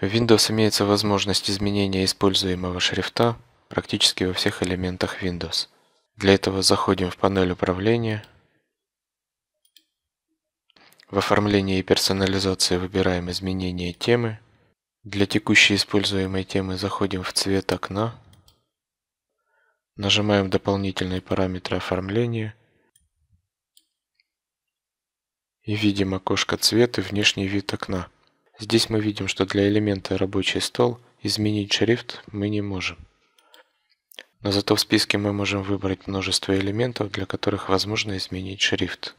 В Windows имеется возможность изменения используемого шрифта практически во всех элементах Windows. Для этого заходим в панель управления. В оформлении и персонализации выбираем изменение темы. Для текущей используемой темы заходим в цвет окна. Нажимаем дополнительные параметры оформления. И видим окошко цвета и внешний вид окна. Здесь мы видим, что для элемента «Рабочий стол» изменить шрифт мы не можем. Но зато в списке мы можем выбрать множество элементов, для которых возможно изменить шрифт.